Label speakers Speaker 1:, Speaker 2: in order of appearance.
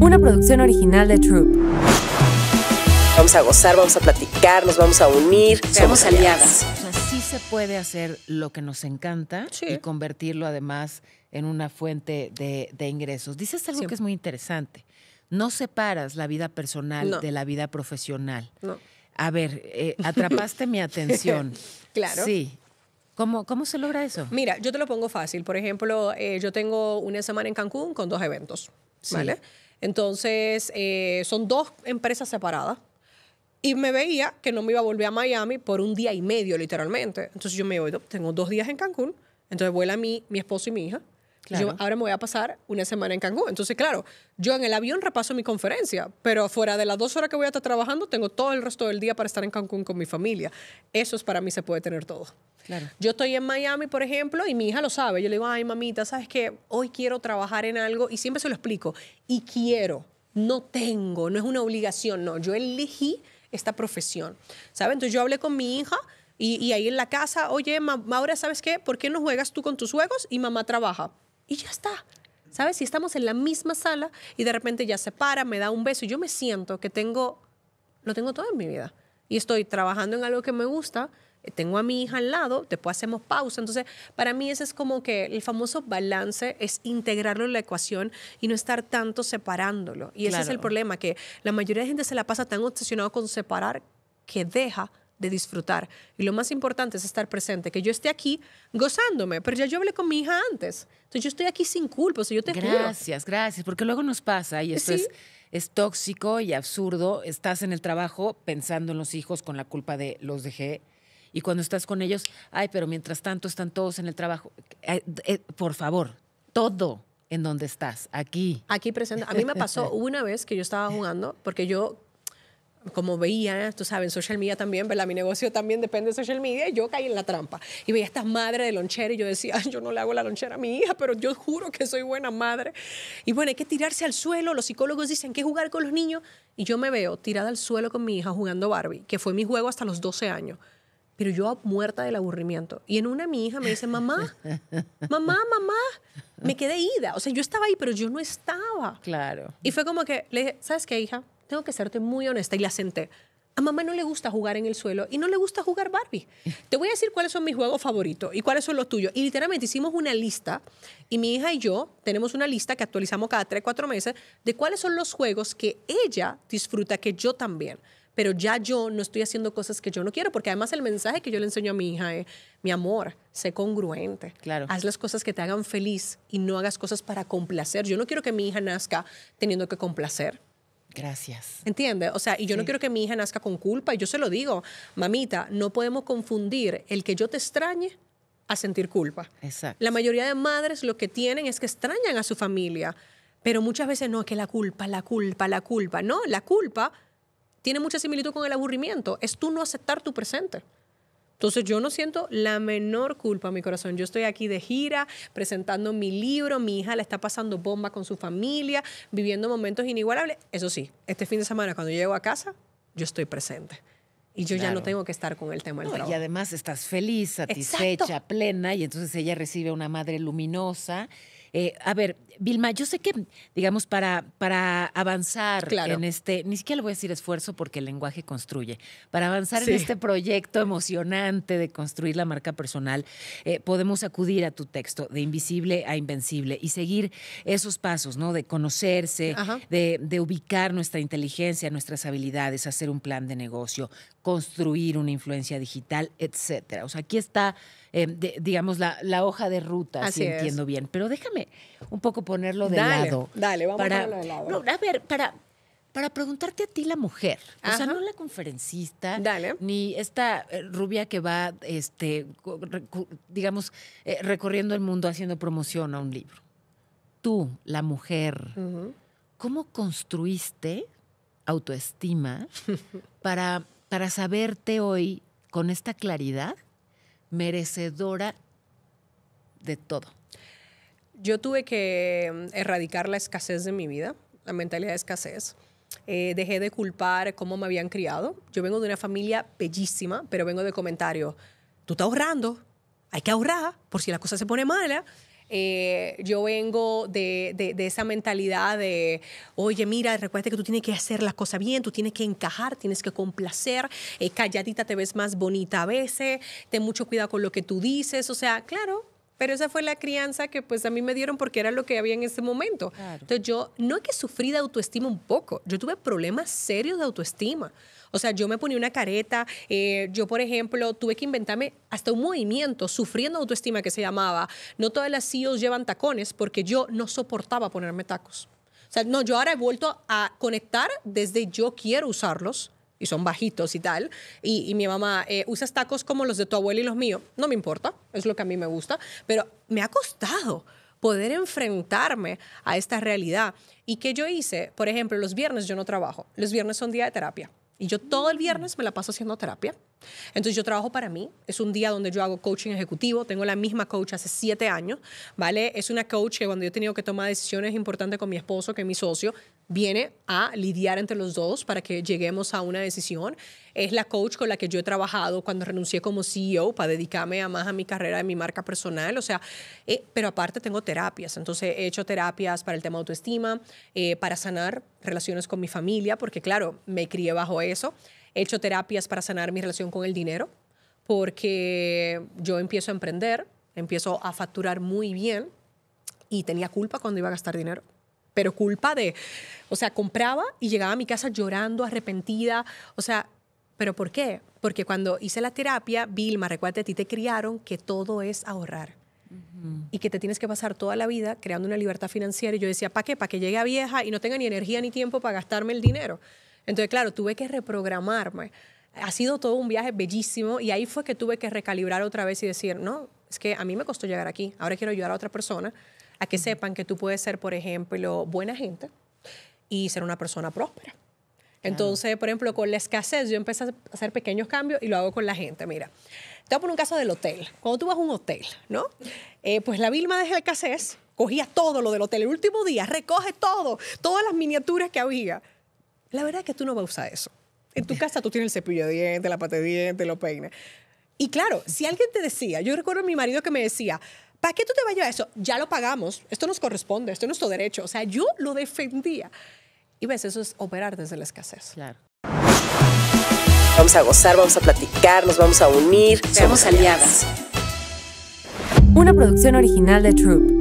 Speaker 1: una producción original de True. Vamos a gozar, vamos a platicar, nos vamos a unir. Somos aliadas. Así se puede hacer lo que nos encanta y convertirlo además en una fuente de, ingresos. Dices algo que es muy interesante. No separas la vida personal de la vida profesional. A ver, eh, atrapaste mi atención. Claro. Sí. ¿Cómo, ¿Cómo, se logra eso?
Speaker 2: Mira, yo te lo pongo fácil. Por ejemplo, eh, yo tengo una semana en Cancún con dos eventos. ¿vale? Entonces, eh, son dos empresas separadas. Y me veía que no me iba a volver a Miami por un día y medio, literalmente. Entonces yo me voy, tengo dos días en Cancún, entonces vuela mi, mi esposo y mi hija. Yo ahora me voy a pasar una semana en Cancún. Entonces, claro, yo en el avión repaso mi conferencia, pero fuera de las dos horas que voy a estar trabajando, tengo todo el resto del día para estar en Cancún con mi familia. Eso es para mí, se puede tener todo. Claro. Yo estoy en Miami, por ejemplo, y mi hija lo sabe. Yo le digo, ay, mamita, ¿sabes qué? Hoy quiero trabajar en algo y siempre se lo explico. Y quiero, no tengo, no es una obligación, no. Yo elegí esta profesión, ¿sabes? Entonces yo hablé con mi hija. Y, ahí en la casa, oye, mamá, Maura, ¿sabes qué? ¿Por qué no juegas tú con tus juegos y mamá trabaja? y ya está. ¿Sabes? Si estamos en la misma sala y de repente ya se para, me da un beso y yo me siento que tengo, lo tengo todo en mi vida. Y estoy trabajando en algo que me gusta, eh, tengo a mi hija al lado, después hacemos pausa. Entonces, para mí ese es como que el famoso balance es integrarlo en la ecuación y no estar tanto separándolo. Y ese es el problema, que la mayoría de gente se la pasa tan obsesionado con separar que deja de disfrutar. Y lo más importante es estar presente, que yo esté aquí gozándome,
Speaker 1: pero ya yo hablé con mi hija antes. Entonces yo estoy aquí sin culpa, yo te Gracias, juro. gracias, porque luego nos pasa y esto es es tóxico y absurdo. Estás en el trabajo pensando en los hijos con la culpa de los dejé. Y cuando estás con ellos, ay, pero mientras tanto están todos en el trabajo. Eh, eh, por favor, todo en donde estás, aquí. Aquí presente. A mí me pasó
Speaker 2: una vez que yo estaba jugando, porque yo como veía, tú sabes, social media también, ¿verdad? Mi negocio también depende de social media y yo caí en la trampa. Y veía a estas madres de lonchera y yo decía, yo no le hago la lonchera a mi hija, pero yo juro que soy buena madre. Y bueno, hay que tirarse al suelo. Los psicólogos dicen que jugar con los niños. Y yo me veo tirada al suelo con mi hija jugando Barbie, que fue mi juego hasta los 12 años. Pero yo muerta del aburrimiento. Y en una mi hija me dice, mamá, mamá, mamá, me quedé ida. O sea, yo estaba ahí, pero yo no estaba. Claro. Y fue como que le dije, ¿sabes qué, hija? tengo que serte muy honesta, y la senté. A mamá no le gusta jugar en el suelo y no le gusta jugar Barbie. Te voy a decir cuáles son mis juegos favoritos y cuáles son los tuyos. Y literalmente hicimos una lista y mi hija y yo tenemos una lista que actualizamos cada tres, cuatro meses de cuáles son los juegos que ella disfruta, que yo también. Pero ya yo no estoy haciendo cosas que yo no quiero, porque además el mensaje que yo le enseño a mi hija es, mi amor, sé congruente. Claro. Haz las cosas que te hagan feliz y no hagas cosas para complacer. Yo no quiero que mi hija nazca teniendo que complacer
Speaker 1: Gracias.
Speaker 2: ¿Entiendes? O sea, y yo no quiero que mi hija nazca con culpa. Y yo se lo digo, mamita, no podemos confundir el que yo te extrañe a sentir culpa. Exacto. La mayoría de madres lo que tienen es que extrañan a su familia, pero muchas veces no, es que la culpa, la culpa, la culpa. No, la culpa tiene mucha similitud con el aburrimiento. Es tú no aceptar tu presente. Entonces yo no siento la menor culpa mi corazón. Yo estoy aquí de gira, presentando mi libro, mi hija la está pasando bomba con su familia, viviendo momentos inigualables. Eso sí, este fin de semana cuando llego a casa, yo estoy presente.
Speaker 1: Y yo ya no tengo que estar con el tema del trabajo. Y además estás feliz, satisfecha, plena, y entonces ella recibe una madre luminosa eh, a ver, Vilma, yo sé que, digamos, para, para avanzar en este, ni siquiera le voy a decir esfuerzo porque el lenguaje construye, para avanzar en este proyecto emocionante de construir la marca personal, eh, podemos acudir a tu texto de invisible a invencible y seguir esos pasos, ¿no? De conocerse, de, ubicar nuestra inteligencia, nuestras habilidades, hacer un plan de negocio, construir una influencia digital, etcétera. O sea, aquí está, eh, digamos, la, hoja de ruta, si entiendo bien. Pero déjame un poco ponerlo de lado. Dale, vamos para, a ponerlo de lado. a ver, para, para preguntarte a ti la mujer, o sea, no la conferencista, ni esta eh, rubia que va, este, digamos, eh, recorriendo el mundo haciendo promoción a un libro. Tú, la mujer, ¿cómo construiste autoestima para, para saberte hoy con esta claridad merecedora de todo? yo tuve que mm, erradicar la escasez de mi vida,
Speaker 2: la mentalidad de escasez. Eh, dejé de culpar cómo me habían criado. Yo vengo de una familia bellísima, pero vengo de comentarios. Tú estás ahorrando, hay que ahorrar por si la cosa se pone mala. Eh, yo vengo de, esa mentalidad de, oye, mira, recuerda que tú tienes que hacer las cosas bien, tú tienes que encajar, tienes que complacer, eh, calladita te ves más bonita a veces, ten mucho cuidado con lo que tú dices, o sea, claro, pero esa fue la crianza que pues a mí me dieron porque era lo que había en ese momento. Entonces yo no es que sufrí de autoestima un poco, yo tuve problemas serios de autoestima. O sea, yo me ponía una careta, eh, yo por ejemplo tuve que inventarme hasta un movimiento, sufriendo autoestima que se llamaba, no todas las CEOs llevan tacones porque yo no soportaba ponerme tacos. O sea, no, yo ahora he vuelto a conectar desde yo quiero usarlos y son bajitos y tal. Y, mi mamá, eh, usa tacos como los de tu abuelo y los míos? No me importa, es lo que a mí me gusta, pero me ha costado poder enfrentarme a esta realidad. ¿Y que yo hice? Por ejemplo, los viernes yo no trabajo, los viernes son día de terapia. Y yo todo el viernes me la paso haciendo terapia. Entonces yo trabajo para mí. Es un día donde yo hago coaching ejecutivo. Tengo la misma coach hace siete años, ¿vale? Es una coach que cuando yo he tenido que tomar decisiones importantes con mi esposo, que es mi socio, viene a lidiar entre los dos para que lleguemos a una decisión. Es la coach con la que yo he trabajado cuando renuncié como CEO para dedicarme a más a mi carrera de mi marca personal. O sea, eh, pero aparte tengo terapias. Entonces he hecho terapias para el tema autoestima, eh, para sanar relaciones con mi familia, porque claro, me crié bajo eso. He hecho terapias para sanar mi relación con el dinero, porque yo empiezo a emprender, empiezo a facturar muy bien y tenía culpa cuando iba a gastar dinero. Pero culpa de, o sea, compraba y llegaba a mi casa llorando, arrepentida, o sea, ¿pero por qué? Porque cuando hice la terapia, Vilma, recuerda, a ti te criaron que todo es ahorrar y que te tienes que pasar toda la vida creando una libertad financiera. Y yo decía, ¿para qué? Para que llegue a vieja y no tenga ni energía ni tiempo para gastarme el dinero. Entonces, claro, tuve que reprogramarme. Ha sido todo un viaje bellísimo y ahí fue que tuve que recalibrar otra vez y decir, no, es que a mí me costó llegar aquí, ahora quiero ayudar a otra persona a que sepan que tú puedes ser, por ejemplo, buena gente y ser una persona próspera. Entonces, por ejemplo, con la escasez, yo empecé a hacer pequeños cambios y lo hago con la gente. Mira, te voy a poner un caso del hotel. Cuando tú vas a un hotel, ¿no? Eh, pues la Vilma desde el escasez cogía todo lo del hotel. El último día recoge todo, todas las miniaturas que había. La verdad es que tú no vas a usar eso. En tu casa tú tienes el cepillo de dientes, la pata de dientes, los peines. Y claro, si alguien te decía, yo recuerdo a mi marido que me decía, ¿para qué tú te vas a llevar eso? Ya lo pagamos, esto nos corresponde, esto es nuestro derecho. O sea, yo lo defendía. Y ves, eso es operar desde la escasez.
Speaker 1: Claro. Vamos a gozar, vamos a platicar, nos vamos a unir. somos aliadas. Una producción original de Troop.